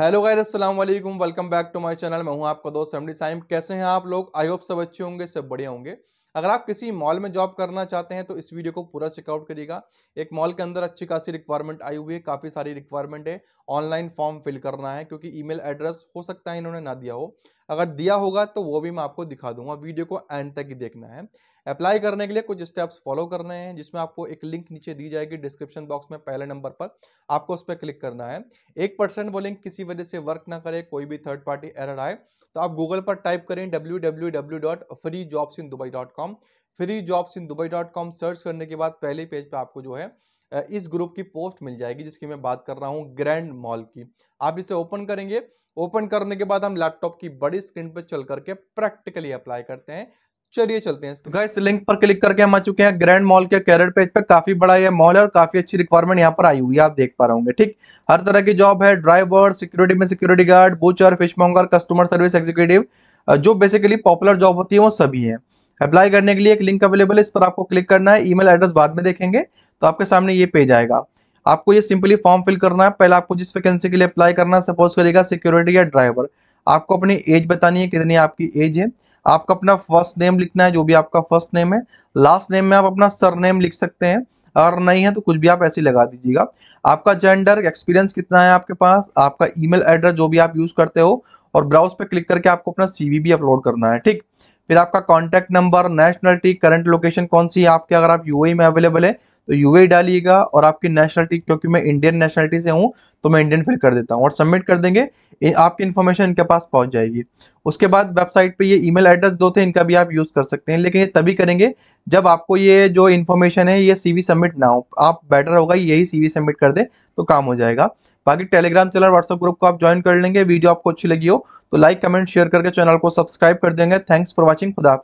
hello guys अस्सलाम वालेकुम welcome back to my channel मैं हूं आपका दोस्त रमडी साइम कैसे हैं आप लोग आई होप सब अच्छे होंगे सब बढ़िया होंगे अगर आप किसी मॉल में जॉब करना चाहते हैं तो इस वीडियो को पूरा चेकआउट करिएगा एक मॉल के अंदर अच्छी खासी रिक्वायरमेंट आई हुई है काफ़ी सारी रिक्वायरमेंट है ऑनलाइन फॉर्म फिल करना है क्योंकि ईमेल एड्रेस हो सकता है इन्होंने ना दिया हो अगर दिया होगा तो वो भी मैं आपको दिखा दूंगा वीडियो को एंड तक ही देखना है अप्लाई करने के लिए कुछ स्टेप्स फॉलो करने हैं जिसमें आपको एक लिंक नीचे दी जाएगी डिस्क्रिप्शन बॉक्स में पहले नंबर पर आपको उस पर क्लिक करना है एक परसेंट वो लिंक किसी वजह से वर्क ना करे कोई भी थर्ड पार्टी एरर आए तो आप गूगल पर टाइप करें W W W dot free jobs in Dubai dot com free jobs in Dubai dot com search करने के बाद पहले पेज पे आपको जो है इस ग्रुप की पोस्ट मिल जाएगी जिसकी मैं बात कर रहा हूँ ग्रैंड मॉल की आप इसे ओपन करेंगे ओपन करने के बाद हम लैपटॉप की बड़ी स्क्रीन पर चल करके प्रैक्टिकली अप्लाई करते हैं चलिए चलते हैं गाइस लिंक पर क्लिक करके हम आ चुके हैं ग्रैंड मॉल के कैरियर पेज पे काफी बड़ा ये मॉल है और काफी अच्छी रिक्वायरमेंट यहाँ पर आई हुई है आप देख पा रहे होंगे ठीक हर तरह की जॉब है ड्राइवर सिक्योरिटी में security guard butcher fishmonger customer service executive जो बेसिकली पॉपुलर जॉब होती है वो सभी है अप्लाई करने के लिए एक लिंक अवेलेबल है इस पर आपको क्लिक करना है ईमेल एड्रेस बाद में देखेंगे तो आपके सामने ये पेज आएगा आपको ये सिंपली फॉर्म फिल करना है पहले आपको जिस वैकेंसी के लिए अप्लाई करना है सपोज करेगा सिक्योरिटी या ड्राइवर आपको अपनी एज बतानी है कितनी आपकी एज है आपका अपना फर्स्ट नेम लिखना है जो भी आपका फर्स्ट नेम है लास्ट नेम में आप अपना सर नेम लिख सकते हैं और नहीं है तो कुछ भी आप ऐसे लगा दीजिएगा आपका जेंडर एक्सपीरियंस कितना है आपके पास आपका ईमेल एड्रेस जो भी आप यूज़ करते हो और ब्राउज पे क्लिक करके आपको अपना सीवी भी अपलोड करना है ठीक फिर आपका contact number nationality current location कौन सी है आपके अगर आप यू e में अवेलेबल है तो यू e डालिएगा और आपकी नेशनलिटी क्योंकि मैं इंडियन नेशनलिटी से हूँ तो मैं इंडियन फिल कर देता हूँ और सबमिट कर देंगे आपकी इन्फॉर्मेशन इनके पास पहुँच जाएगी उसके बाद वेबसाइट पे ये ईमेल एड्रेस दो थे इनका भी आप यूज़ कर सकते हैं लेकिन ये तभी करेंगे जब आपको ये जो इन्फॉर्मेशन है ये सीवी सबमिट ना हो आप बेटर होगा यही सीवी सबमिट कर दे तो काम हो जाएगा बाकी टेलीग्राम चैनल व्हाट्सअप ग्रुप को आप ज्वाइन कर लेंगे वीडियो आपको अच्छी लगी हो तो लाइक कमेंट शेयर करके चैनल को सब्सक्राइब कर देंगे थैंक्स फॉर वॉचिंग खुदा